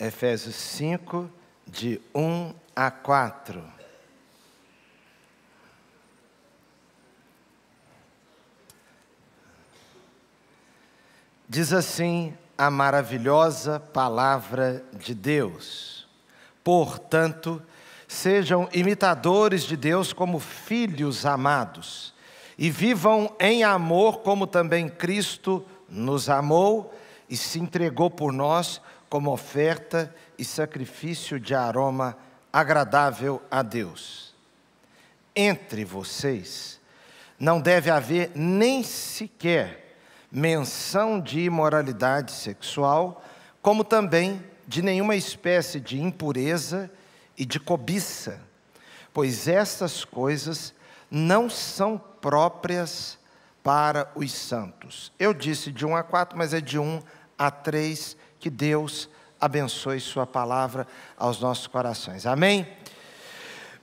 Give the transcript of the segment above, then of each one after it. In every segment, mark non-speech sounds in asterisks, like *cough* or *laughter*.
Efésios 5, de 1 a 4. Diz assim a maravilhosa palavra de Deus. Portanto, sejam imitadores de Deus como filhos amados, e vivam em amor como também Cristo nos amou e se entregou por nós como oferta e sacrifício de aroma agradável a Deus. Entre vocês não deve haver nem sequer menção de imoralidade sexual, como também de nenhuma espécie de impureza e de cobiça, pois estas coisas não são próprias para os santos. Eu disse de 1 a 4, mas é de 1 a 3 que Deus abençoe Sua palavra aos nossos corações. Amém?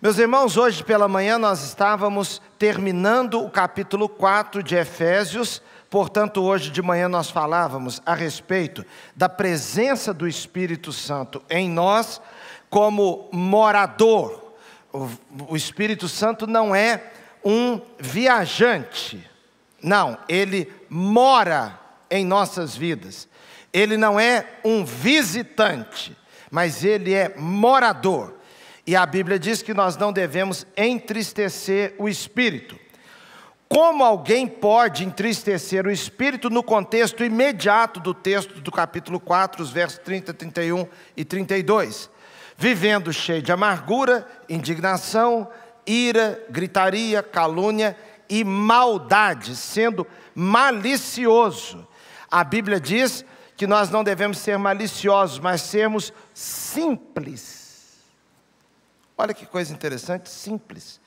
Meus irmãos, hoje pela manhã nós estávamos terminando o capítulo 4 de Efésios. Portanto, hoje de manhã nós falávamos a respeito da presença do Espírito Santo em nós como morador. O Espírito Santo não é um viajante, não, ele mora em nossas vidas. Ele não é um visitante, mas ele é morador. E a Bíblia diz que nós não devemos entristecer o espírito. Como alguém pode entristecer o espírito no contexto imediato do texto do capítulo 4, os versos 30, 31 e 32? Vivendo cheio de amargura, indignação, ira, gritaria, calúnia e maldade, sendo malicioso. A Bíblia diz que nós não devemos ser maliciosos, mas sermos simples. Olha que coisa interessante, simples.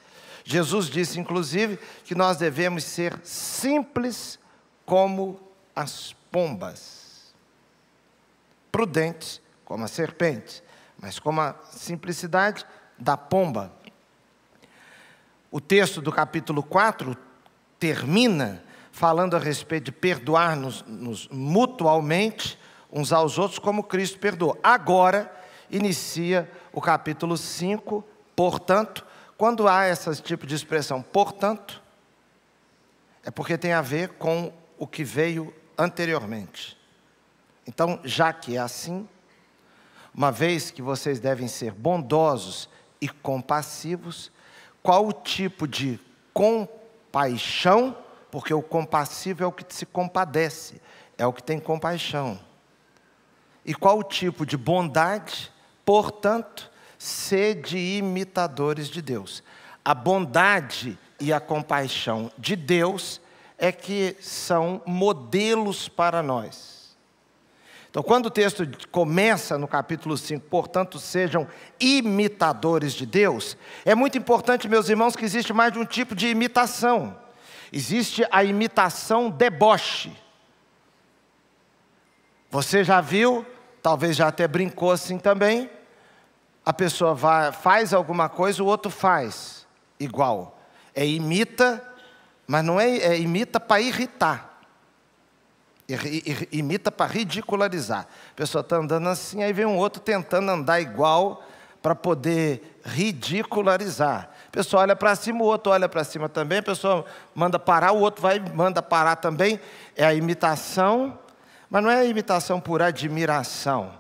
Jesus disse, inclusive, que nós devemos ser simples como as pombas, prudentes como a serpente, mas como a simplicidade da pomba. O texto do capítulo 4 termina falando a respeito de perdoar-nos mutualmente uns aos outros, como Cristo perdoou. Agora inicia o capítulo 5, portanto, quando há esse tipo de expressão, portanto, é porque tem a ver com o que veio anteriormente. Então, já que é assim, uma vez que vocês devem ser bondosos e compassivos, qual o tipo de compaixão? porque o compassivo é o que se compadece, é o que tem compaixão. E qual o tipo de bondade? Portanto, sede imitadores de Deus. A bondade e a compaixão de Deus é que são modelos para nós. Então, quando o texto começa no capítulo 5, portanto, sejam imitadores de Deus, é muito importante, meus irmãos, que existe mais de um tipo de imitação. Existe a imitação deboche. Você já viu, talvez já até brincou assim também. A pessoa vai, faz alguma coisa, o outro faz igual. É imita, mas não é, é imita para irritar. Imita para ridicularizar. A pessoa está andando assim, aí vem um outro tentando andar igual para poder ridicularizar a pessoa olha para cima, o outro olha para cima também, a pessoa manda parar, o outro vai manda parar também. É a imitação, mas não é a imitação por admiração,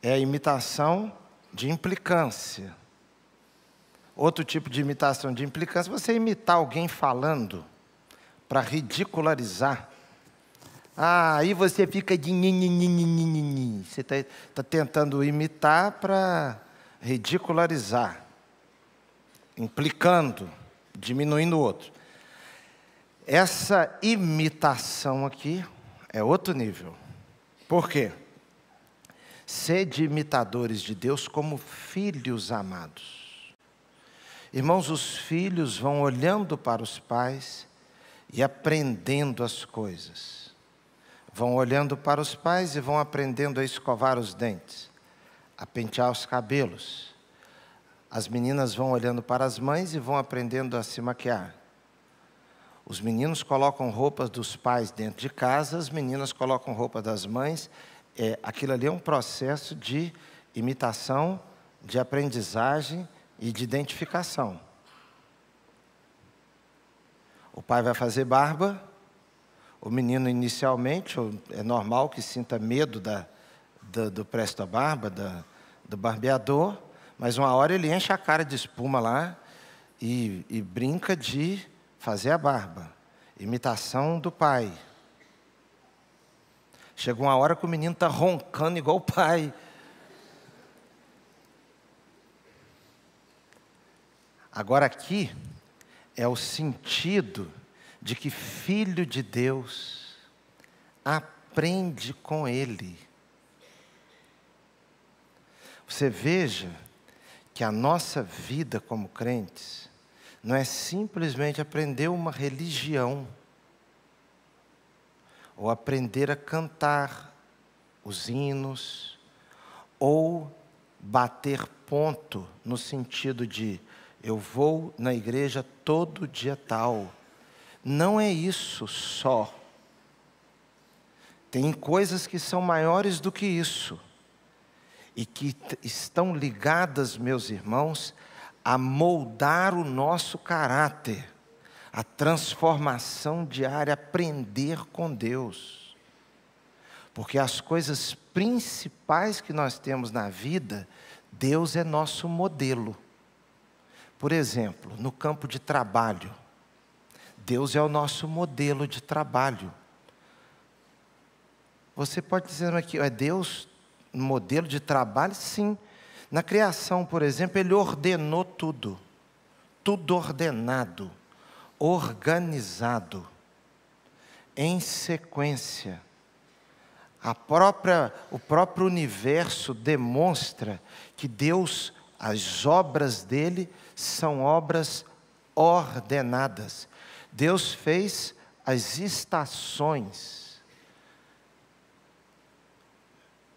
é a imitação de implicância. Outro tipo de imitação de implicância, você imitar alguém falando para ridicularizar. Ah, aí você fica de nininininininin. Você está tá tentando imitar para ridicularizar implicando, diminuindo o outro. Essa imitação aqui é outro nível. Por quê? Sede imitadores de Deus como filhos amados. Irmãos, os filhos vão olhando para os pais e aprendendo as coisas. Vão olhando para os pais e vão aprendendo a escovar os dentes, a pentear os cabelos, as meninas vão olhando para as mães e vão aprendendo a se maquiar. Os meninos colocam roupas dos pais dentro de casa, as meninas colocam roupa das mães. É, aquilo ali é um processo de imitação, de aprendizagem e de identificação. O pai vai fazer barba, o menino inicialmente, é normal que sinta medo da, do, do presto à barba, da, do barbeador. Mas uma hora ele enche a cara de espuma lá e, e brinca de fazer a barba. Imitação do pai. Chegou uma hora que o menino está roncando igual o pai. Agora aqui é o sentido de que filho de Deus aprende com ele. Você veja que a nossa vida como crentes não é simplesmente aprender uma religião ou aprender a cantar os hinos ou bater ponto no sentido de eu vou na igreja todo dia tal. Não é isso só. Tem coisas que são maiores do que isso e que estão ligadas, meus irmãos, a moldar o nosso caráter, a transformação diária, aprender com Deus. Porque as coisas principais que nós temos na vida, Deus é nosso modelo. Por exemplo, no campo de trabalho, Deus é o nosso modelo de trabalho. Você pode dizer aqui, é Deus, no modelo de trabalho, sim. Na criação, por exemplo, ele ordenou tudo. Tudo ordenado, organizado, em sequência. A própria, o próprio universo demonstra que Deus, as obras dele são obras ordenadas. Deus fez as estações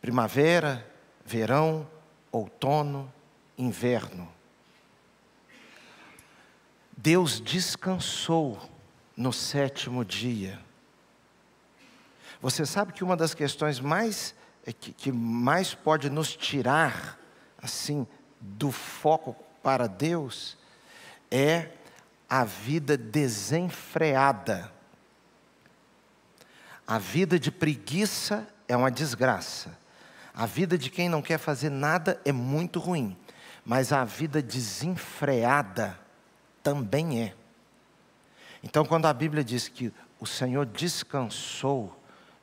primavera, verão, outono, inverno. Deus descansou no sétimo dia. Você sabe que uma das questões mais é que, que mais pode nos tirar assim do foco para Deus é a vida desenfreada. A vida de preguiça é uma desgraça. A vida de quem não quer fazer nada é muito ruim, mas a vida desenfreada também é. Então, quando a Bíblia diz que o Senhor descansou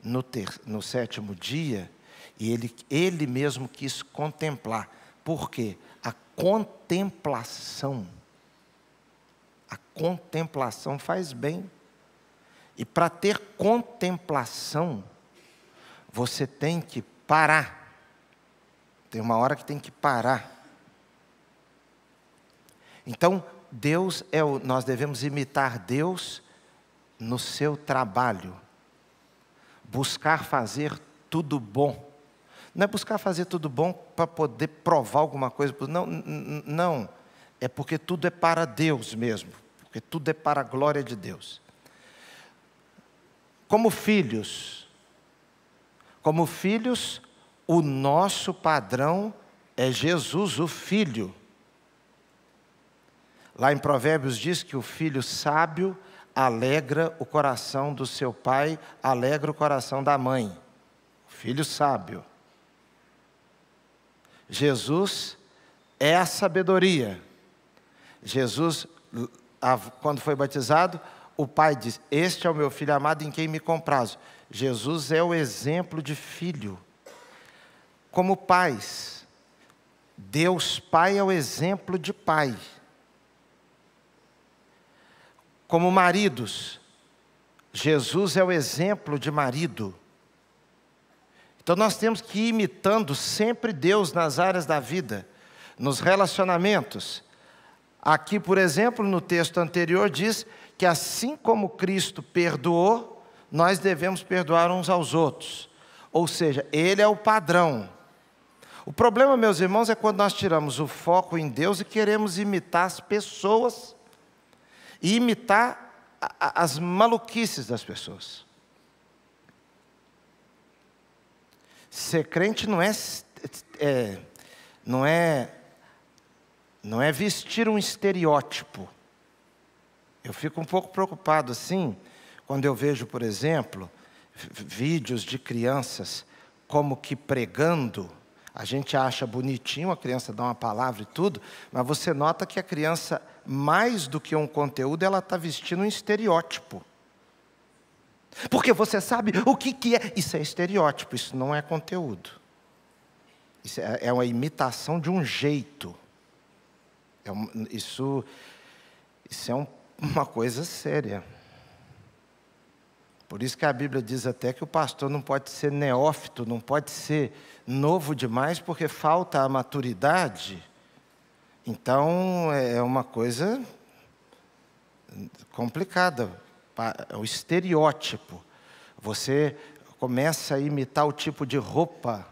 no, ter, no sétimo dia, e ele, ele mesmo quis contemplar, por quê? A contemplação. A contemplação faz bem. E para ter contemplação, você tem que parar tem uma hora que tem que parar. Então, Deus é o, nós devemos imitar Deus no seu trabalho. Buscar fazer tudo bom. Não é buscar fazer tudo bom para poder provar alguma coisa. Não, não. É porque tudo é para Deus mesmo. Porque tudo é para a glória de Deus. Como filhos. Como filhos, o nosso padrão é Jesus, o Filho. Lá em Provérbios diz que o filho sábio alegra o coração do seu pai, alegra o coração da mãe. O filho sábio. Jesus é a sabedoria. Jesus, quando foi batizado, o pai diz: Este é o meu filho amado em quem me comprazo. Jesus é o exemplo de filho como pais. Deus Pai é o exemplo de pai. Como maridos, Jesus é o exemplo de marido. Então nós temos que ir imitando sempre Deus nas áreas da vida, nos relacionamentos. Aqui, por exemplo, no texto anterior diz que assim como Cristo perdoou, nós devemos perdoar uns aos outros. Ou seja, Ele é o padrão. O problema, meus irmãos, é quando nós tiramos o foco em Deus e queremos imitar as pessoas e imitar as maluquices das pessoas. Ser crente não é, é, não é não é vestir um estereótipo. Eu fico um pouco preocupado assim quando eu vejo, por exemplo, vídeos de crianças como que pregando a gente acha bonitinho a criança dar uma palavra e tudo, mas você nota que a criança, mais do que um conteúdo, ela está vestindo um estereótipo. Porque você sabe o que, que é. Isso é estereótipo, isso não é conteúdo. Isso é, é uma imitação de um jeito. É um, isso, isso é um, uma coisa séria. Por isso que a Bíblia diz até que o pastor não pode ser neófito, não pode ser novo demais, porque falta a maturidade. Então é, é uma coisa complicada, é o estereótipo. Você começa a imitar o tipo de roupa.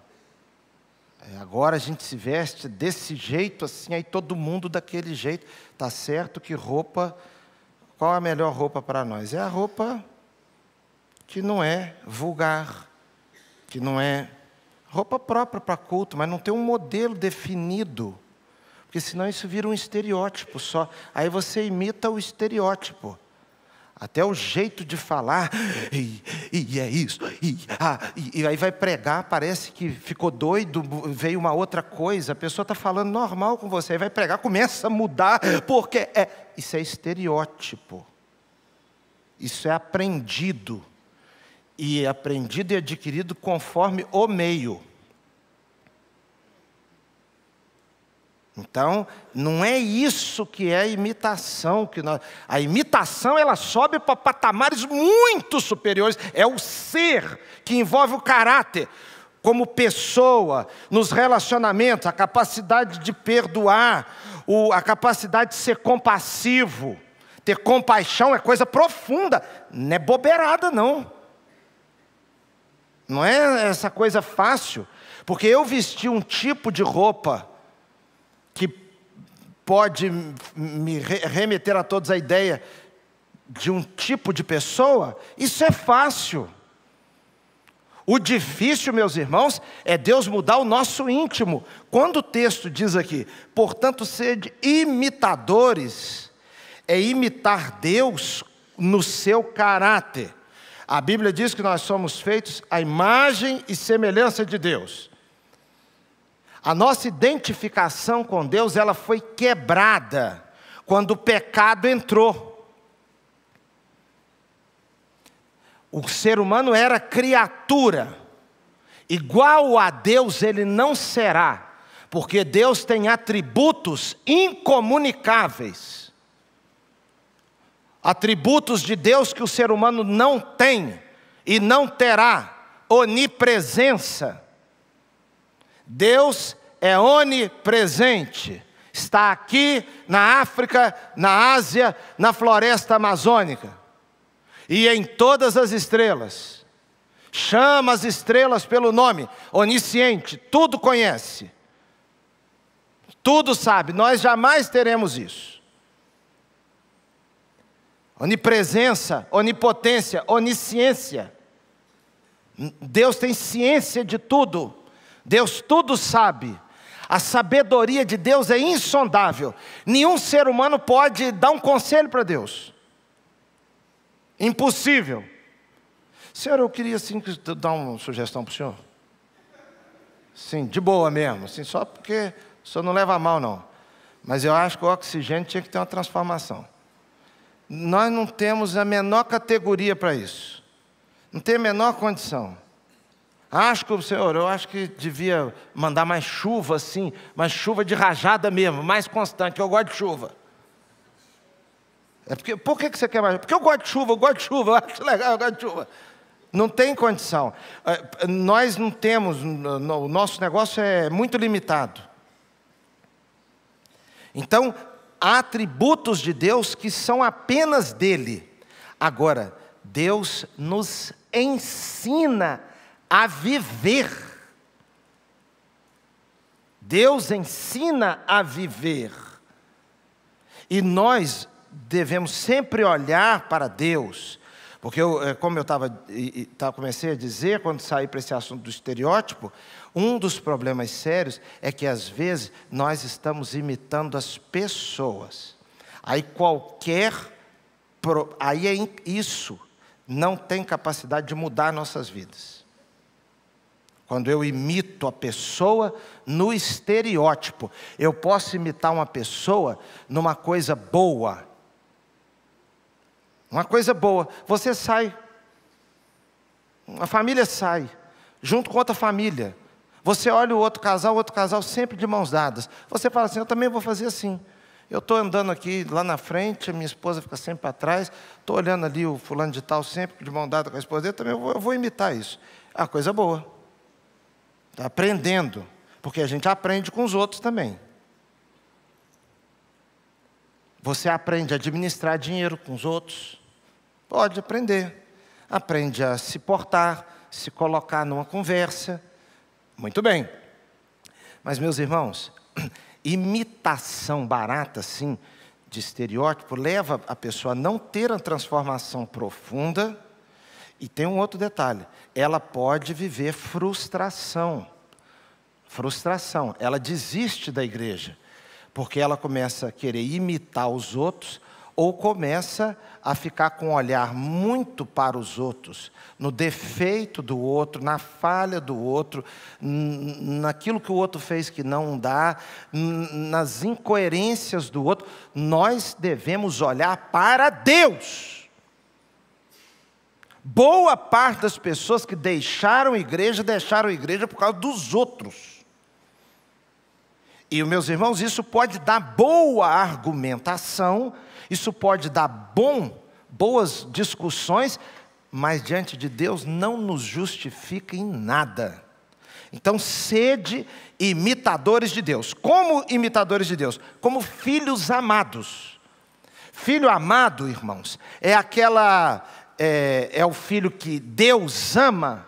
É, agora a gente se veste desse jeito assim, aí todo mundo daquele jeito. Tá certo que roupa. Qual a melhor roupa para nós? É a roupa que não é vulgar, que não é roupa própria para culto, mas não tem um modelo definido, porque senão isso vira um estereótipo só. Aí você imita o estereótipo. Até o jeito de falar, e, e é isso, e, ah, e, e aí vai pregar, parece que ficou doido, veio uma outra coisa, a pessoa está falando normal com você, aí vai pregar, começa a mudar, porque é. Isso é estereótipo, isso é aprendido e aprendido e adquirido conforme o meio. Então, não é isso que é imitação. Que nós... A imitação ela sobe para patamares muito superiores. É o ser que envolve o caráter como pessoa, nos relacionamentos, a capacidade de perdoar, o, a capacidade de ser compassivo. Ter compaixão é coisa profunda, não é bobeirada, não. Não é essa coisa fácil, porque eu vesti um tipo de roupa que pode me remeter a todos a ideia de um tipo de pessoa, isso é fácil. O difícil, meus irmãos, é Deus mudar o nosso íntimo. Quando o texto diz aqui, portanto, sede imitadores, é imitar Deus no seu caráter. A Bíblia diz que nós somos feitos à imagem e semelhança de Deus. A nossa identificação com Deus, ela foi quebrada quando o pecado entrou. O ser humano era criatura. Igual a Deus ele não será, porque Deus tem atributos incomunicáveis atributos de Deus que o ser humano não tem e não terá onipresença. Deus é onipresente, está aqui na África, na Ásia, na floresta amazônica e em todas as estrelas. Chama as estrelas pelo nome, onisciente, tudo conhece, tudo sabe, nós jamais teremos isso onipresença, onipotência, onisciência. Deus tem ciência de tudo, Deus tudo sabe. A sabedoria de Deus é insondável. Nenhum ser humano pode dar um conselho para Deus. Impossível. Senhor, eu queria assim, dar uma sugestão para o senhor. Sim, de boa mesmo. Assim, só porque o senhor não leva a mal, não. Mas eu acho que o oxigênio tinha que ter uma transformação. Nós não temos a menor categoria para isso. Não tem a menor condição. Acho que o Senhor, eu acho que devia mandar mais chuva assim, mas chuva de rajada mesmo, mais constante. Eu gosto de chuva. É porque, por que você quer mais? Porque eu gosto de chuva, eu gosto de chuva, eu acho legal, eu gosto de chuva. Não tem condição. É, nós não temos, o nosso negócio é muito limitado. Então, atributos de Deus que são apenas dele. Agora, Deus nos ensina a viver. Deus ensina a viver. E nós devemos sempre olhar para Deus. Porque, eu, é, como eu estava, comecei a dizer, quando saí para esse assunto do estereótipo, um dos problemas sérios é que às vezes nós estamos imitando as pessoas. Aí qualquer pro... aí é isso não tem capacidade de mudar nossas vidas. Quando eu imito a pessoa no estereótipo, eu posso imitar uma pessoa numa coisa boa. Uma coisa boa. Você sai. A família sai junto com outra família. Você olha o outro casal, o outro casal sempre de mãos dadas. Você fala assim: eu também vou fazer assim. Eu estou andando aqui lá na frente, minha esposa fica sempre para trás, estou olhando ali o fulano de tal sempre de mão dada com a esposa dele, também eu vou, eu vou imitar isso. É uma coisa boa. Está aprendendo, porque a gente aprende com os outros também. Você aprende a administrar dinheiro com os outros. Pode aprender. Aprende a se portar, se colocar numa conversa, muito bem. Mas, meus irmãos, *clears throat* imitação barata, sim, de estereótipo, leva a pessoa a não ter a transformação profunda. E tem um outro detalhe: ela pode viver frustração. Frustração. Ela desiste da igreja, porque ela começa a querer imitar os outros ou começa a ficar com um olhar muito para os outros, no defeito do outro, na falha do outro, naquilo que o outro fez que não dá, nas incoerências do outro. Nós devemos olhar para Deus. Boa parte das pessoas que deixaram a igreja, deixaram a igreja por causa dos outros. E, meus irmãos, isso pode dar boa argumentação isso pode dar bom, boas discussões, mas diante de Deus não nos justifica em nada. Então, sede imitadores de Deus. Como imitadores de Deus? Como filhos amados. Filho amado, irmãos, é aquela. É, é o filho que Deus ama.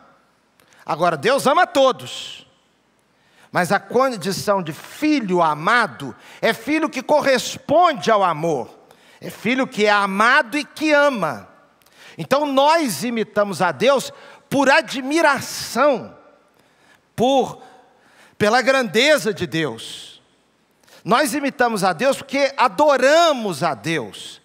Agora, Deus ama todos. Mas a condição de filho amado é filho que corresponde ao amor. É filho que é amado e que ama. Então nós imitamos a Deus por admiração, por pela grandeza de Deus. Nós imitamos a Deus porque adoramos a Deus,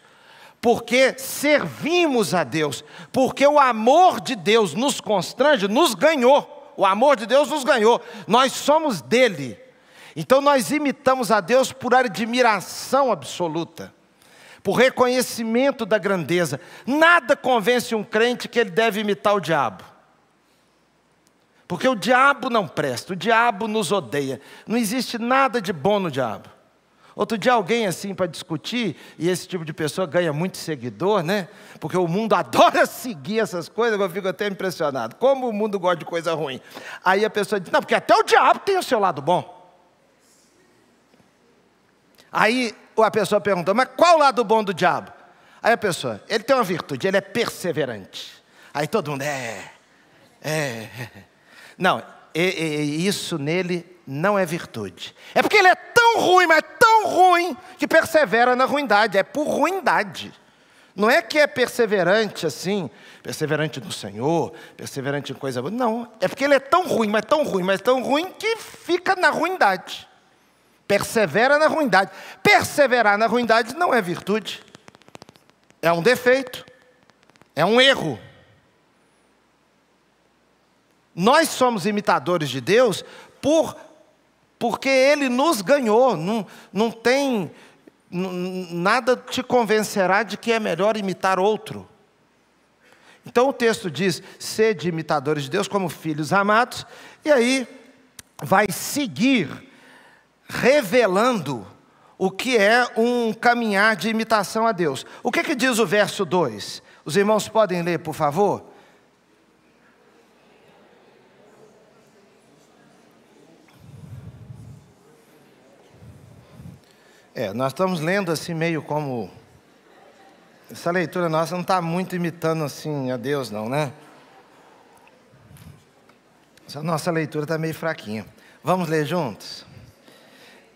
porque servimos a Deus, porque o amor de Deus nos constrange, nos ganhou. O amor de Deus nos ganhou. Nós somos dele. Então nós imitamos a Deus por admiração absoluta por reconhecimento da grandeza. Nada convence um crente que ele deve imitar o diabo. Porque o diabo não presta, o diabo nos odeia. Não existe nada de bom no diabo. Outro dia alguém assim para discutir, e esse tipo de pessoa ganha muito seguidor, né? Porque o mundo *laughs* adora seguir essas coisas, eu fico até impressionado. Como o mundo gosta de coisa ruim. Aí a pessoa diz, não, porque até o diabo tem o seu lado bom. Aí a pessoa perguntou, mas qual o lado bom do diabo? Aí a pessoa, ele tem uma virtude, ele é perseverante. Aí todo mundo, é, é. *laughs* Não, e, e, isso nele não é virtude. É porque ele é tão ruim, mas tão ruim, que persevera na ruindade, é por ruindade. Não é que é perseverante assim, perseverante no Senhor, perseverante em coisa boa. Não, é porque ele é tão ruim, mas tão ruim, mas tão ruim, que fica na ruindade. Persevera na ruindade. Perseverar na ruindade não é virtude, é um defeito, é um erro. Nós somos imitadores de Deus por, porque Ele nos ganhou. Não, não tem nada te convencerá de que é melhor imitar outro. Então o texto diz: sede imitadores de Deus como filhos amados, e aí vai seguir revelando o que é um caminhar de imitação a Deus. O que, que diz o verso 2? Os irmãos podem ler, por favor? É, nós estamos lendo assim meio como. Essa leitura nossa não está muito imitando assim a Deus, não, né? Essa nossa leitura está meio fraquinha. Vamos ler juntos?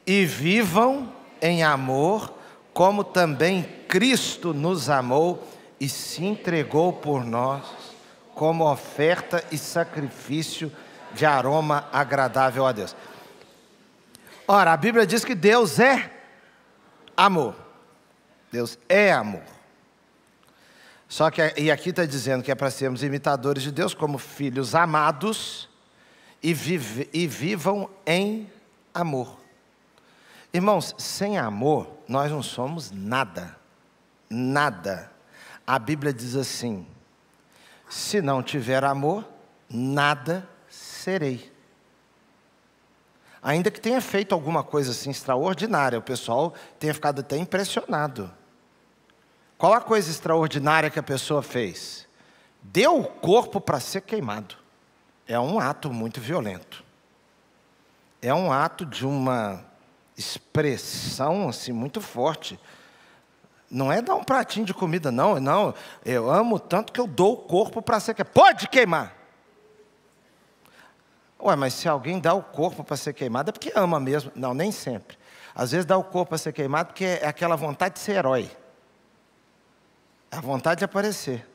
e vivam em amor, como também Cristo nos amou e se entregou por nós como oferta e sacrifício de aroma agradável a Deus. Ora, a Bíblia diz que Deus é amor. Deus é amor. Só que, e aqui está dizendo que é para sermos imitadores de Deus, como filhos amados, e, vive, e vivam em amor. Irmãos, sem amor nós não somos nada. Nada. A Bíblia diz assim: se não tiver amor, nada serei. Ainda que tenha feito alguma coisa assim extraordinária, o pessoal tenha ficado até impressionado. Qual a coisa extraordinária que a pessoa fez? Deu o corpo para ser queimado. É um ato muito violento. É um ato de uma expressão assim muito forte. Não é dar um pratinho de comida, não, não. Eu amo tanto que eu dou o corpo para ser queimado. É- Pode queimar! Ué, mas se alguém dá o corpo para ser queimado, é porque ama mesmo. Não, nem sempre. Às vezes dá o corpo para ser queimado porque é aquela vontade de ser herói. É a vontade de aparecer.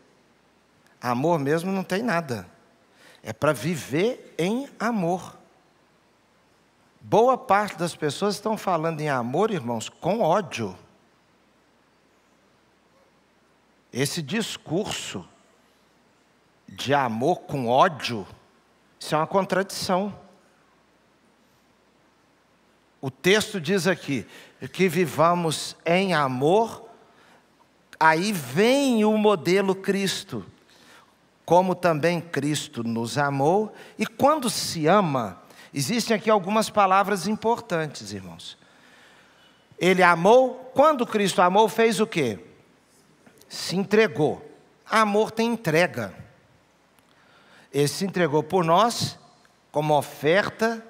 Amor mesmo não tem nada. É para viver em amor. Boa parte das pessoas estão falando em amor, irmãos, com ódio. Esse discurso de amor com ódio, isso é uma contradição. O texto diz aqui que vivamos em amor, aí vem o modelo Cristo, como também Cristo nos amou, e quando se ama, Existem aqui algumas palavras importantes, irmãos. Ele amou, quando Cristo amou, fez o quê? Se entregou. Amor tem entrega. Ele se entregou por nós como oferta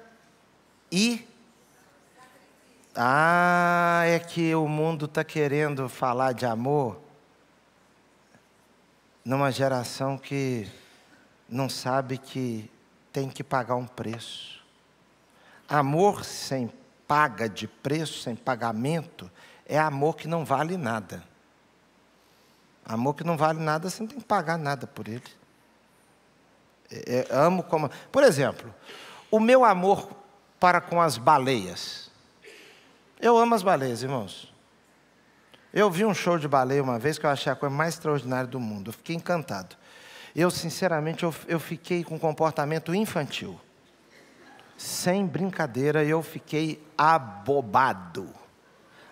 e. Ah, é que o mundo está querendo falar de amor numa geração que não sabe que tem que pagar um preço. Amor sem paga de preço, sem pagamento, é amor que não vale nada. Amor que não vale nada, você não tem que pagar nada por ele. É, é, amo como. Por exemplo, o meu amor para com as baleias. Eu amo as baleias, irmãos. Eu vi um show de baleia uma vez que eu achei a coisa mais extraordinária do mundo. Eu fiquei encantado. Eu, sinceramente, eu, eu fiquei com um comportamento infantil. Sem brincadeira, eu fiquei abobado.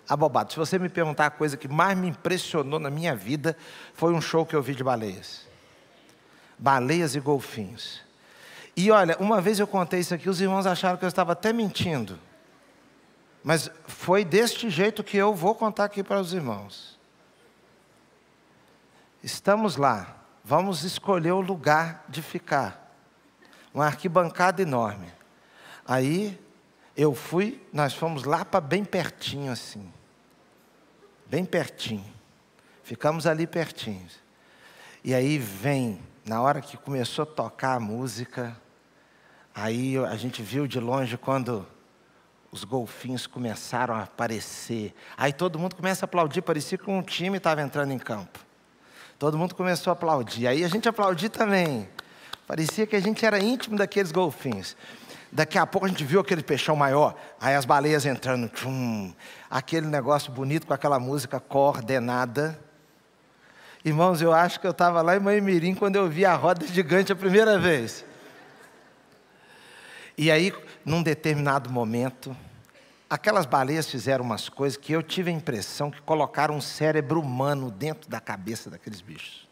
Abobado. Se você me perguntar a coisa que mais me impressionou na minha vida, foi um show que eu vi de baleias. Baleias e golfinhos. E olha, uma vez eu contei isso aqui, os irmãos acharam que eu estava até mentindo. Mas foi deste jeito que eu vou contar aqui para os irmãos. Estamos lá, vamos escolher o lugar de ficar. Uma arquibancada enorme. Aí eu fui, nós fomos lá para bem pertinho assim. Bem pertinho. Ficamos ali pertinhos. E aí vem, na hora que começou a tocar a música, aí a gente viu de longe quando os golfinhos começaram a aparecer. Aí todo mundo começa a aplaudir, parecia que um time estava entrando em campo. Todo mundo começou a aplaudir. Aí a gente aplaudiu também. Parecia que a gente era íntimo daqueles golfinhos. Daqui a pouco a gente viu aquele peixão maior, aí as baleias entrando, tchum, aquele negócio bonito com aquela música coordenada. Irmãos, eu acho que eu estava lá em Maimirim quando eu vi a roda gigante a primeira vez. E aí, num determinado momento, aquelas baleias fizeram umas coisas que eu tive a impressão que colocaram um cérebro humano dentro da cabeça daqueles bichos.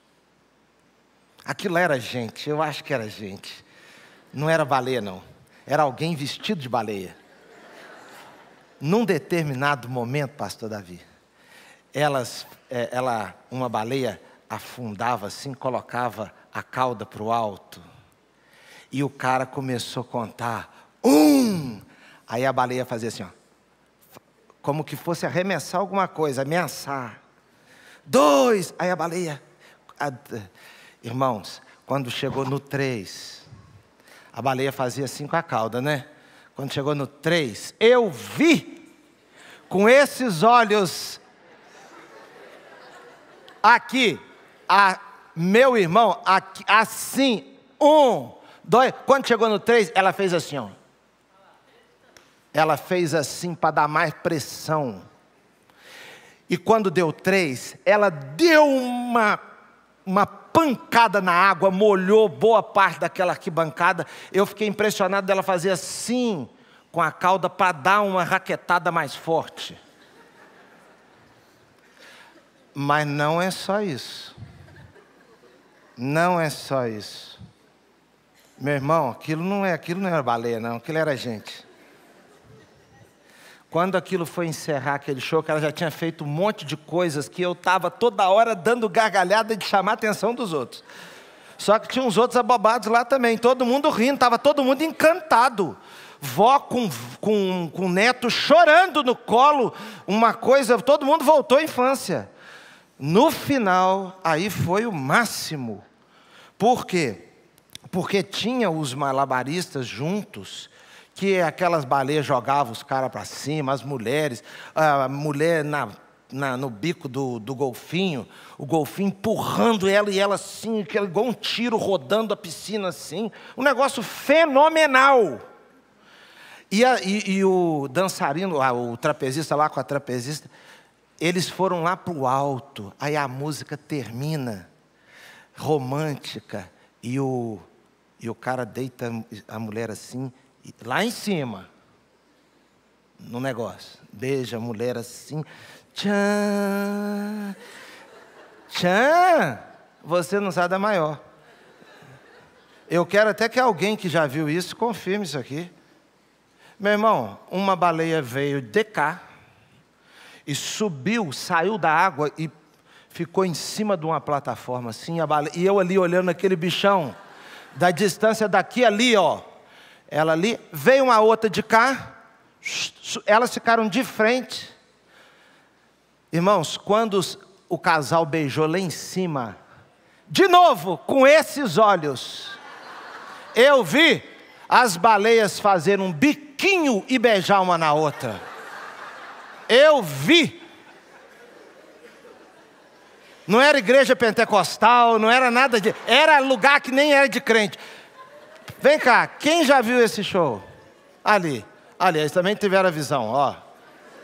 Aquilo era gente, eu acho que era gente. Não era baleia, não era alguém vestido de baleia. Num determinado momento, pastor Davi, elas, é, ela, uma baleia afundava assim, colocava a cauda para o alto. E o cara começou a contar. Um! Aí a baleia fazia assim, ó. Como que fosse arremessar alguma coisa, ameaçar. Dois! Aí a baleia. irmãos, quando chegou no três, a baleia fazia assim com a cauda, né? Quando chegou no 3, eu vi com esses olhos aqui, a, meu irmão, aqui, assim, um, dois. Quando chegou no 3, ela fez assim, ó. Ela fez assim para dar mais pressão. E quando deu três, ela deu uma uma pancada na água, molhou boa parte daquela arquibancada. Eu fiquei impressionado dela fazer assim com a cauda para dar uma raquetada mais forte. Mas não é só isso. Não é só isso. Meu irmão, aquilo não é, aquilo não era baleia, não, aquilo era gente. Quando aquilo foi encerrar aquele show, que ela já tinha feito um monte de coisas que eu estava toda hora dando gargalhada de chamar a atenção dos outros. Só que tinha uns outros abobados lá também, todo mundo rindo, estava todo mundo encantado. Vó com, com, com neto chorando no colo, uma coisa, todo mundo voltou à infância. No final, aí foi o máximo. Por quê? Porque tinha os malabaristas juntos que aquelas baleias jogavam os caras para cima, as mulheres, a mulher na, na, no bico do, do golfinho, o golfinho empurrando ela e ela assim, é igual um tiro rodando a piscina assim. Um negócio fenomenal. E, a, e, e o dançarino, ah, o trapezista lá com a trapezista, eles foram lá para o alto, aí a música termina, romântica, e o, e o cara deita a mulher assim, lá em cima, no negócio. Beija a mulher assim. Tchan! Tchan! Você não sabe da maior. Eu quero até que alguém que já viu isso confirme isso aqui. Meu irmão, uma baleia veio de cá e subiu, saiu da água e ficou em cima de uma plataforma assim. A baleia, e eu ali olhando aquele bichão, da distância daqui ali, ó ela ali, veio uma outra de cá, elas ficaram de frente. Irmãos, quando o casal beijou lá em cima, de novo, com esses olhos, eu vi as baleias fazer um biquinho e beijar uma na outra. Eu vi. Não era igreja pentecostal, não era nada de. Era lugar que nem era de crente. Vem cá, quem já viu esse show? Ali. Ali, eles também tiveram a visão, ó.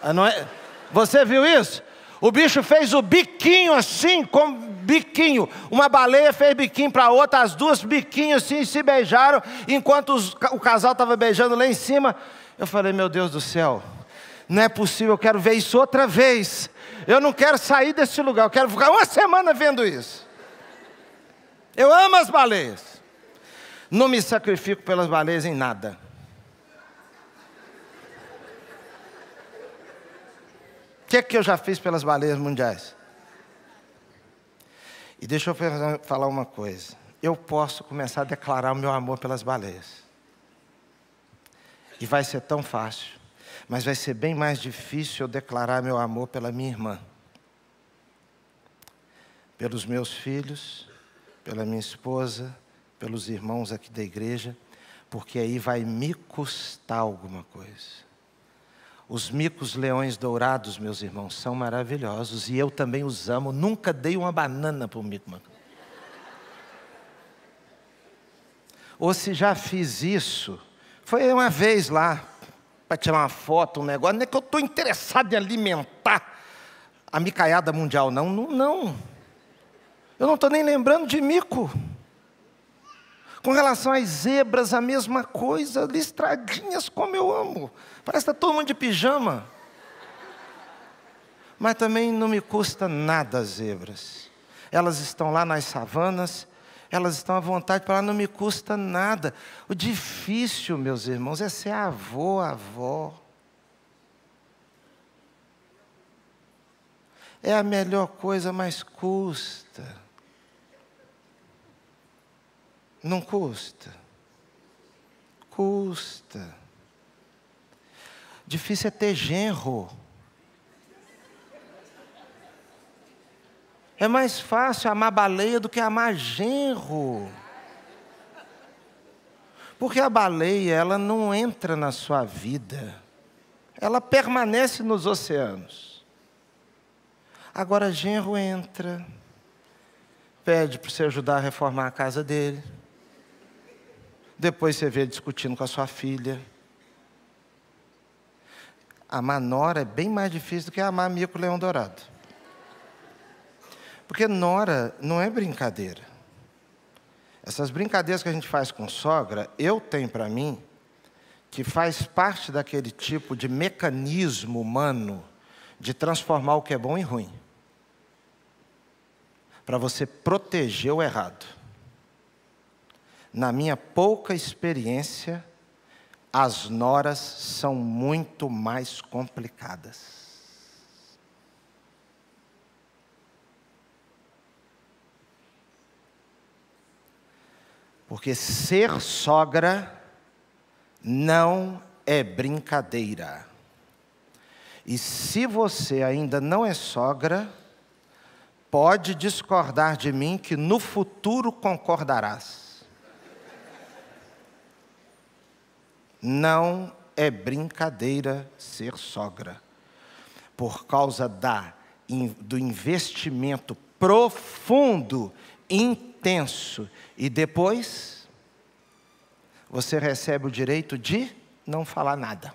Ah, é... Você viu isso? O bicho fez o biquinho assim, com biquinho. Uma baleia fez biquinho para outra, as duas biquinhos assim se beijaram, enquanto os... o casal estava beijando lá em cima. Eu falei, meu Deus do céu, não é possível, eu quero ver isso outra vez. Eu não quero sair desse lugar, eu quero ficar uma semana vendo isso. Eu amo as baleias. Não me sacrifico pelas baleias em nada. O que é que eu já fiz pelas baleias mundiais? E deixa eu falar uma coisa. Eu posso começar a declarar o meu amor pelas baleias. E vai ser tão fácil. Mas vai ser bem mais difícil eu declarar meu amor pela minha irmã, pelos meus filhos, pela minha esposa, pelos irmãos aqui da igreja, porque aí vai me custar alguma coisa. Os micos leões dourados, meus irmãos, são maravilhosos e eu também os amo. Nunca dei uma banana para o mico. Mano. Ou se já fiz isso, foi uma vez lá, para tirar uma foto, um negócio, não é que eu estou interessado em alimentar a micaiada mundial, não, não, não. Eu não estou nem lembrando de mico. Com relação às zebras, a mesma coisa, listradinhas como eu amo. Parece que está todo mundo de pijama. Mas também não me custa nada as zebras. Elas estão lá nas savanas, elas estão à vontade para lá, não me custa nada. O difícil, meus irmãos, é ser avô, avó. É a melhor coisa, mas custa. Não custa. Custa. Difícil é ter genro. É mais fácil amar baleia do que amar genro. Porque a baleia, ela não entra na sua vida. Ela permanece nos oceanos. Agora genro entra. Pede para você ajudar a reformar a casa dele. Depois você vê discutindo com a sua filha. Amar nora é bem mais difícil do que amar mico leão dourado. Porque nora não é brincadeira. Essas brincadeiras que a gente faz com sogra, eu tenho para mim que faz parte daquele tipo de mecanismo humano de transformar o que é bom em ruim. Para você proteger o errado na minha pouca experiência, as noras são muito mais complicadas. Porque ser sogra não é brincadeira. E se você ainda não é sogra, pode discordar de mim que no futuro concordarás. Não é brincadeira ser sogra, por causa da, do investimento profundo, intenso, e depois você recebe o direito de não falar nada.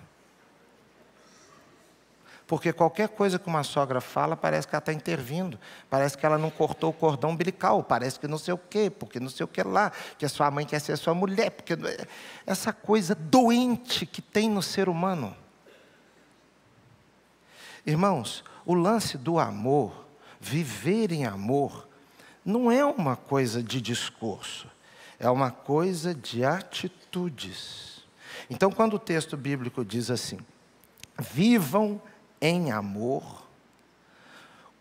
Porque qualquer coisa que uma sogra fala, parece que ela está intervindo. Parece que ela não cortou o cordão umbilical. Parece que não sei o quê, porque não sei o que lá. Que a sua mãe quer ser sua mulher. porque é. Essa coisa doente que tem no ser humano. Irmãos, o lance do amor, viver em amor, não é uma coisa de discurso, é uma coisa de atitudes. Então, quando o texto bíblico diz assim: vivam em amor,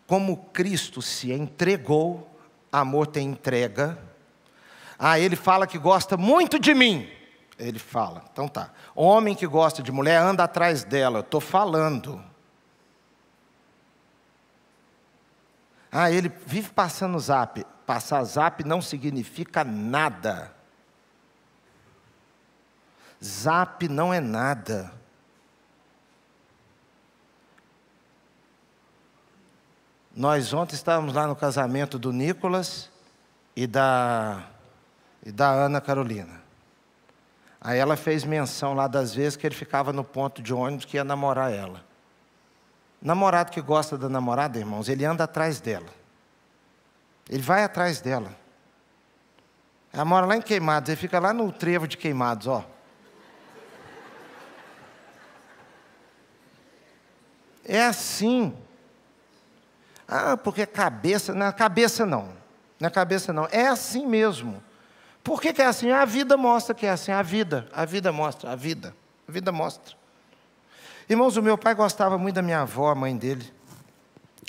como Cristo se entregou, amor tem entrega. Ah, ele fala que gosta muito de mim. Ele fala, então tá. Homem que gosta de mulher anda atrás dela, eu estou falando. Ah, ele vive passando zap. Passar zap não significa nada. Zap não é nada. Nós ontem estávamos lá no casamento do Nicolas e da, e da Ana Carolina. Aí ela fez menção lá das vezes que ele ficava no ponto de ônibus que ia namorar ela. Namorado que gosta da namorada, irmãos, ele anda atrás dela. Ele vai atrás dela. Ela mora lá em Queimados, ele fica lá no trevo de Queimados, ó. É assim. Ah, porque cabeça. Na cabeça não. Na cabeça não. É assim mesmo. Por que, que é assim? A vida mostra que é assim. A vida. A vida mostra. A vida. A vida mostra. Irmãos, o meu pai gostava muito da minha avó, a mãe dele.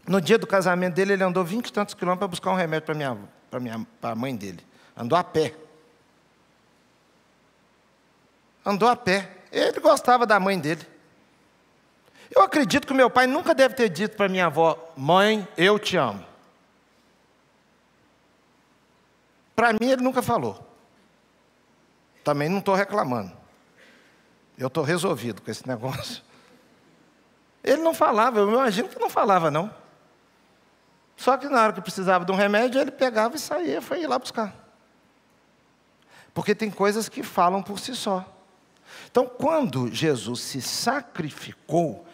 No dia do casamento dele, ele andou vinte e tantos quilômetros para buscar um remédio para minha, para minha, para a mãe dele. Andou a pé. Andou a pé. Ele gostava da mãe dele. Eu acredito que meu pai nunca deve ter dito para minha avó: Mãe, eu te amo. Para mim, ele nunca falou. Também não estou reclamando. Eu estou resolvido com esse *laughs* negócio. Ele não falava, eu imagino que não falava, não. Só que na hora que precisava de um remédio, ele pegava e saía, foi ir lá buscar. Porque tem coisas que falam por si só. Então, quando Jesus se sacrificou,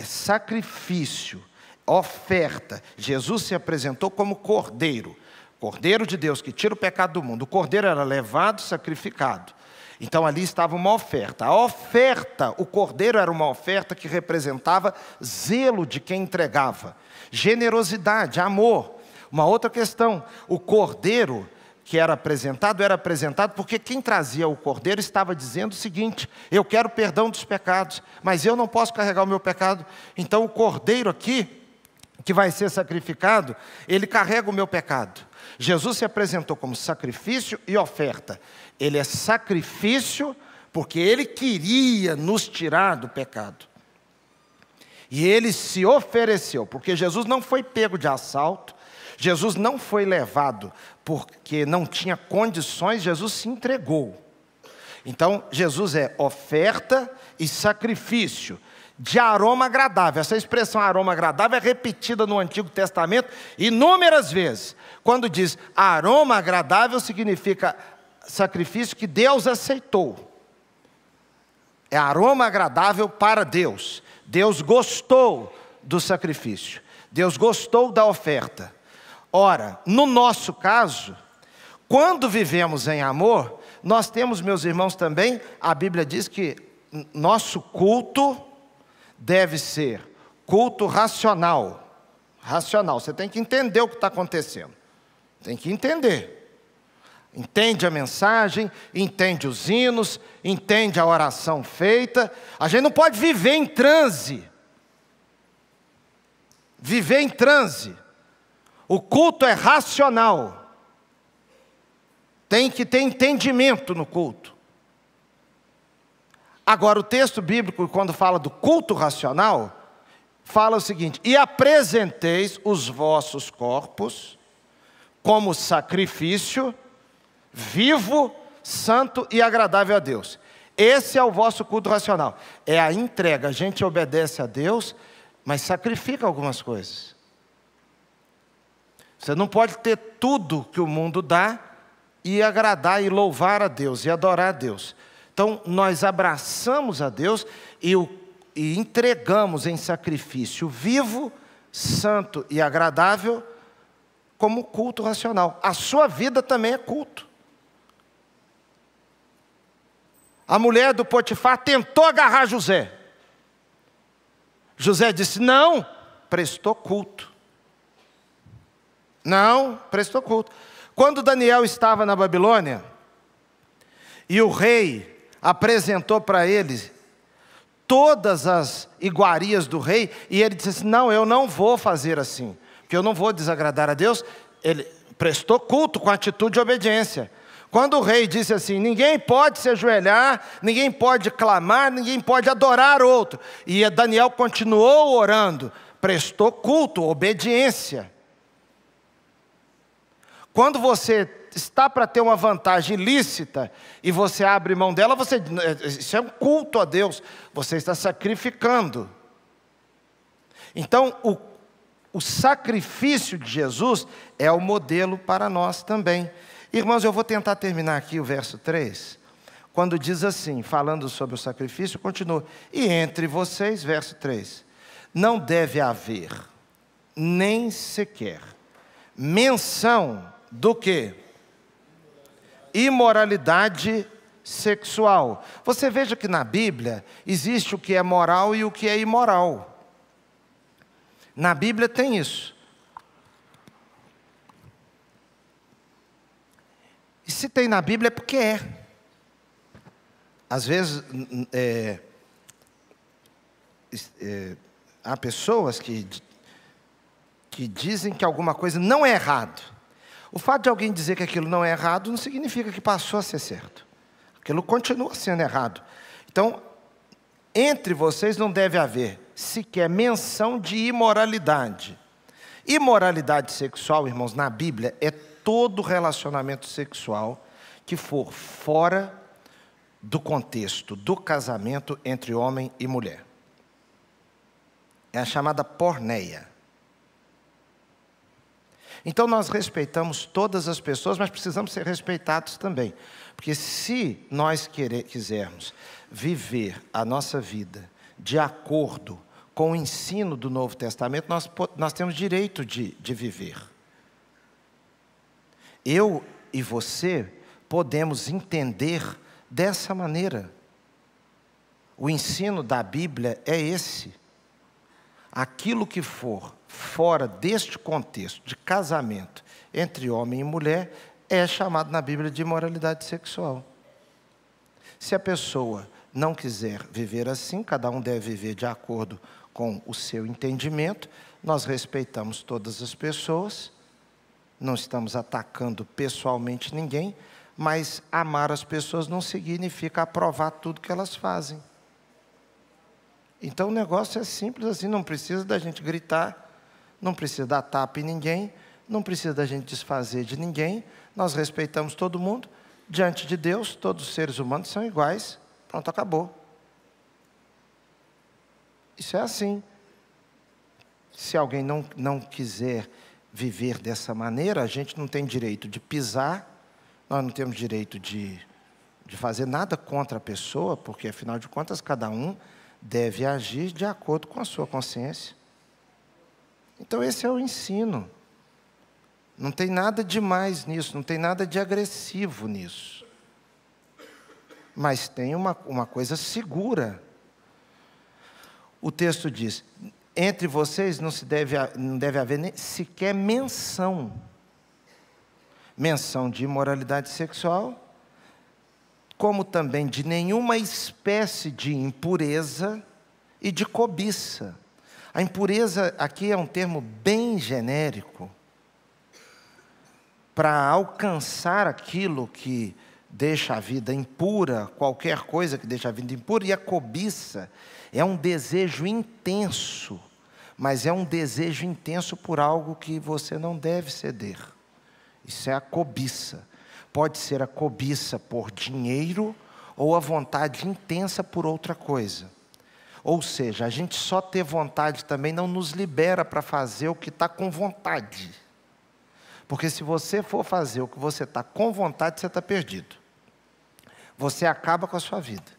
é sacrifício, oferta. Jesus se apresentou como cordeiro, cordeiro de Deus que tira o pecado do mundo. O cordeiro era levado, sacrificado. Então ali estava uma oferta. A oferta, o cordeiro era uma oferta que representava zelo de quem entregava, generosidade, amor. Uma outra questão, o cordeiro que era apresentado era apresentado porque quem trazia o cordeiro estava dizendo o seguinte: eu quero perdão dos pecados, mas eu não posso carregar o meu pecado. Então o cordeiro aqui que vai ser sacrificado, ele carrega o meu pecado. Jesus se apresentou como sacrifício e oferta. Ele é sacrifício porque ele queria nos tirar do pecado. E ele se ofereceu, porque Jesus não foi pego de assalto, Jesus não foi levado porque não tinha condições, Jesus se entregou. Então, Jesus é oferta e sacrifício de aroma agradável. Essa expressão aroma agradável é repetida no Antigo Testamento inúmeras vezes. Quando diz aroma agradável, significa sacrifício que Deus aceitou. É aroma agradável para Deus. Deus gostou do sacrifício. Deus gostou da oferta. Ora, no nosso caso, quando vivemos em amor, nós temos, meus irmãos, também, a Bíblia diz que nosso culto deve ser culto racional. Racional, você tem que entender o que está acontecendo. Tem que entender. Entende a mensagem, entende os hinos, entende a oração feita. A gente não pode viver em transe. Viver em transe. O culto é racional. Tem que ter entendimento no culto. Agora, o texto bíblico, quando fala do culto racional, fala o seguinte: E apresenteis os vossos corpos como sacrifício vivo, santo e agradável a Deus. Esse é o vosso culto racional. É a entrega. A gente obedece a Deus, mas sacrifica algumas coisas. Você não pode ter tudo que o mundo dá e agradar e louvar a Deus e adorar a Deus. Então, nós abraçamos a Deus e, o, e entregamos em sacrifício vivo, santo e agradável como culto racional. A sua vida também é culto. A mulher do Potifar tentou agarrar José. José disse: Não, prestou culto. Não, prestou culto. Quando Daniel estava na Babilônia, e o rei apresentou para ele todas as iguarias do rei, e ele disse assim: Não, eu não vou fazer assim, porque eu não vou desagradar a Deus. Ele prestou culto com atitude de obediência. Quando o rei disse assim: ninguém pode se ajoelhar, ninguém pode clamar, ninguém pode adorar outro. E Daniel continuou orando, prestou culto, obediência. Quando você está para ter uma vantagem ilícita e você abre mão dela, você eh, isso é um culto a Deus, você está sacrificando. Então, o, o sacrifício de Jesus é o modelo para nós também. Irmãos, eu vou tentar terminar aqui o verso 3 quando diz assim, falando sobre o sacrifício, continua: E entre vocês, verso 3, não deve haver nem sequer menção do que? Imoralidade sexual. Você veja que na Bíblia existe o que é moral e o que é imoral. Na Bíblia tem isso. E se tem na Bíblia é porque é. Às vezes, é, é, há pessoas que, que dizem que alguma coisa não é errado o fato de alguém dizer que aquilo não é errado não significa que passou a ser certo. Aquilo continua sendo errado. Então, entre vocês não deve haver sequer menção de imoralidade. Imoralidade sexual, irmãos, na Bíblia é todo relacionamento sexual que for fora do contexto do casamento entre homem e mulher. É a chamada porneia. Então nós respeitamos todas as pessoas, mas precisamos ser respeitados também. Porque se nós querer, quisermos viver a nossa vida de acordo com o ensino do Novo Testamento, nós, nós temos direito de, de viver. Eu e você podemos entender dessa maneira. O ensino da Bíblia é esse aquilo que for fora deste contexto de casamento entre homem e mulher é chamado na Bíblia de imoralidade sexual. Se a pessoa não quiser viver assim, cada um deve viver de acordo com o seu entendimento. Nós respeitamos todas as pessoas, não estamos atacando pessoalmente ninguém, mas amar as pessoas não significa aprovar tudo que elas fazem. Então o negócio é simples assim, não precisa da gente gritar, não precisa dar tapa em ninguém, não precisa da gente desfazer de ninguém, nós respeitamos todo mundo. Diante de Deus, todos os seres humanos são iguais. Pronto, acabou. Isso é assim. Se alguém não, não quiser viver dessa maneira, a gente não tem direito de pisar, nós não temos direito de, de fazer nada contra a pessoa, porque afinal de contas cada um deve agir de acordo com a sua consciência. Então, esse é o ensino. Não tem nada demais nisso, não tem nada de agressivo nisso. Mas tem uma, uma coisa segura. O texto diz: entre vocês não, se deve, não deve haver nem sequer menção menção de imoralidade sexual como também de nenhuma espécie de impureza e de cobiça. A impureza aqui é um termo bem genérico para alcançar aquilo que deixa a vida impura, qualquer coisa que deixa a vida impura, e a cobiça é um desejo intenso, mas é um desejo intenso por algo que você não deve ceder. Isso é a cobiça. Pode ser a cobiça por dinheiro ou a vontade intensa por outra coisa. Ou seja, a gente só ter vontade também não nos libera para fazer o que está com vontade. Porque se você for fazer o que você está com vontade, você está perdido. Você acaba com a sua vida.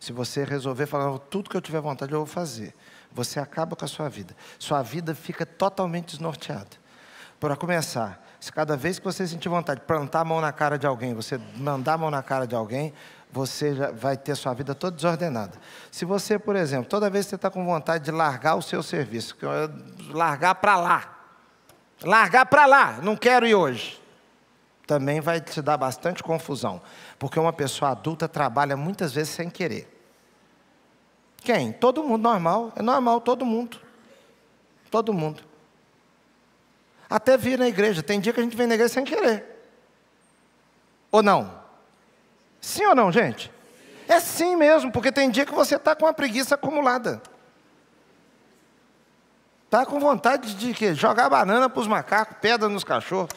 Se você resolver falar, tudo que eu tiver vontade eu vou fazer, você acaba com a sua vida. Sua vida fica totalmente desnorteada. Para começar, se cada vez que você sentir vontade de plantar a mão na cara de alguém, você mandar a mão na cara de alguém, você já vai ter sua vida toda desordenada. Se você, por exemplo, toda vez que você está com vontade de largar o seu serviço, largar para lá, largar para lá, não quero ir hoje, também vai te dar bastante confusão, porque uma pessoa adulta trabalha muitas vezes sem querer. Quem? Todo mundo normal, é normal todo mundo. Todo mundo. Até vir na igreja. Tem dia que a gente vem na igreja sem querer. Ou não? Sim ou não, gente? É sim mesmo, porque tem dia que você está com a preguiça acumulada. Está com vontade de quê? Jogar banana para os macacos, pedra nos cachorros.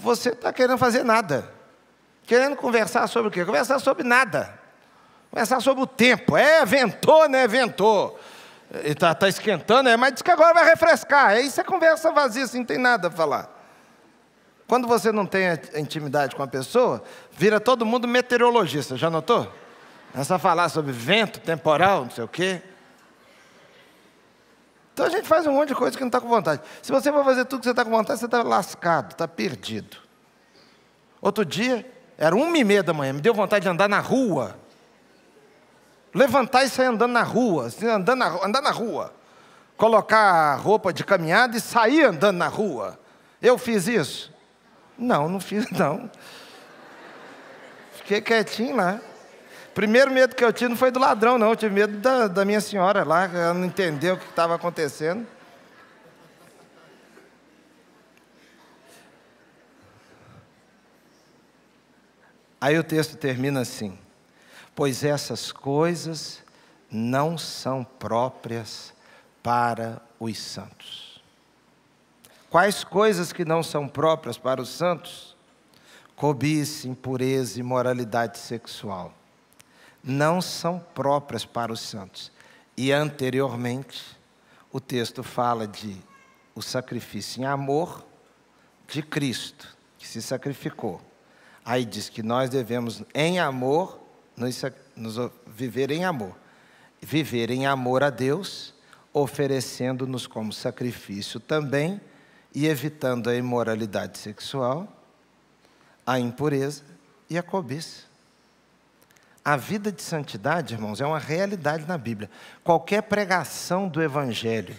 Você está querendo fazer nada. Querendo conversar sobre o quê? Conversar sobre nada. Conversar sobre o tempo. É, ventou, né? Ventou. Está tá esquentando, é, mas diz que agora vai refrescar. Aí você conversa vazia, assim, não tem nada a falar. Quando você não tem intimidade com a pessoa, vira todo mundo meteorologista, já notou? Começa a falar sobre vento, temporal, não sei o quê. Então a gente faz um monte de coisa que não está com vontade. Se você for fazer tudo que você está com vontade, você está lascado, está perdido. Outro dia, era uma e meia da manhã, me deu vontade de andar na rua. Levantar e sair andando na rua, assim, andando na, andar na rua. Colocar roupa de caminhada e sair andando na rua. Eu fiz isso? Não, não fiz *laughs* não. Fiquei quietinho lá. Primeiro medo que eu tive não foi do ladrão, não. Eu tive medo da, da minha senhora lá, ela não entendeu o que estava acontecendo. Aí o texto termina assim: pois essas coisas não são próprias para os santos. Quais coisas que não são próprias para os santos? Cobiça, impureza, imoralidade sexual. Não são próprias para os santos. E anteriormente, o texto fala de o sacrifício em amor de Cristo, que se sacrificou. Aí diz que nós devemos, em amor, nos, nos, viver em amor. Viver em amor a Deus, oferecendo-nos como sacrifício também e evitando a imoralidade sexual, a impureza e a cobiça. A vida de santidade, irmãos, é uma realidade na Bíblia. Qualquer pregação do Evangelho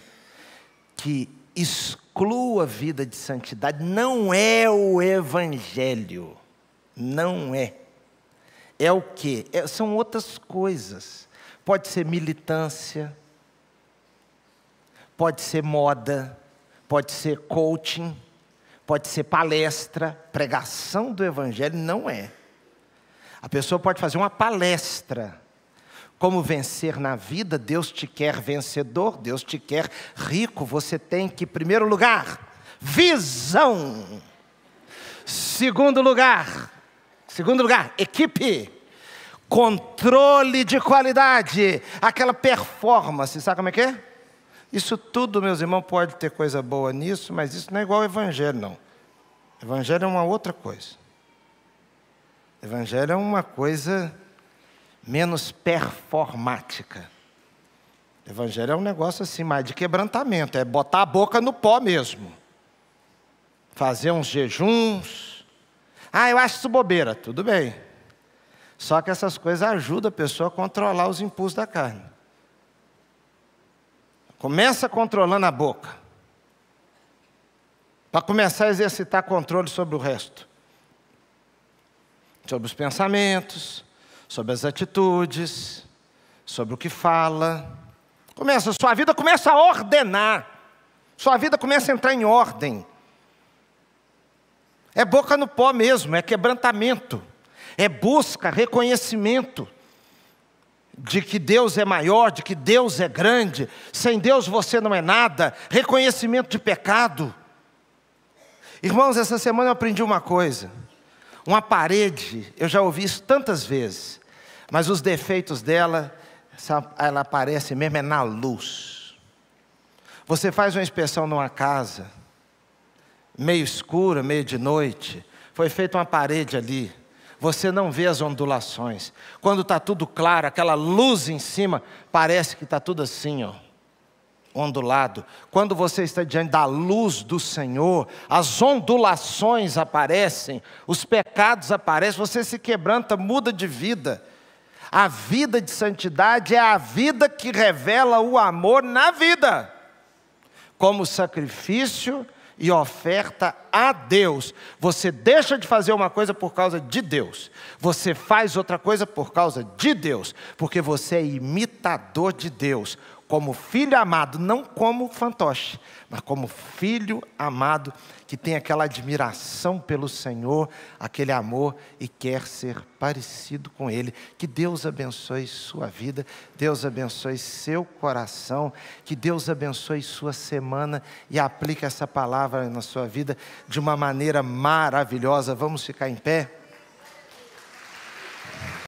que exclua a vida de santidade não é o Evangelho. Não é. É o quê? É, são outras coisas. Pode ser militância, pode ser moda, pode ser coaching, pode ser palestra. Pregação do Evangelho não é. A pessoa pode fazer uma palestra. Como vencer na vida? Deus te quer vencedor, Deus te quer rico. Você tem que, em primeiro lugar, visão. Segundo lugar, Segundo lugar, equipe. Controle de qualidade, aquela performance, sabe como é que é? Isso tudo, meus irmãos, pode ter coisa boa nisso, mas isso não é igual ao Evangelho, não. Evangelho é uma outra coisa. Evangelho é uma coisa menos performática. Evangelho é um negócio assim, mais de quebrantamento, é botar a boca no pó mesmo. Fazer uns jejuns, ah, eu acho isso bobeira. Tudo bem. Só que essas coisas ajudam a pessoa a controlar os impulsos da carne. Começa controlando a boca. Para começar a exercitar controle sobre o resto. Sobre os pensamentos, sobre as atitudes, sobre o que fala. Começa, sua vida começa a ordenar. Sua vida começa a entrar em ordem. É boca no pó mesmo, é quebrantamento, é busca, reconhecimento de que Deus é maior, de que Deus é grande, sem Deus você não é nada, reconhecimento de pecado. Irmãos, essa semana eu aprendi uma coisa. Uma parede, eu já ouvi isso tantas vezes, mas os defeitos dela, ela aparece mesmo é na luz. Você faz uma inspeção numa casa, meio escura, meio de noite, foi feita uma parede ali. Você não vê as ondulações. Quando está tudo claro, aquela luz em cima, parece que está tudo assim, ó, ondulado. Quando você está diante da luz do Senhor, as ondulações aparecem, os pecados aparecem, você se quebranta, muda de vida. A vida de santidade é a vida que revela o amor na vida, como sacrifício e oferta a Deus. Você deixa de fazer uma coisa por causa de Deus. Você faz outra coisa por causa de Deus, porque você é imitador de Deus como filho amado, não como fantoche, mas como filho amado que tem aquela admiração pelo Senhor, aquele amor e quer ser parecido com Ele. Que Deus abençoe sua vida, Deus abençoe seu coração, que Deus abençoe sua semana e aplique essa palavra na sua vida de uma maneira maravilhosa. Vamos ficar em pé?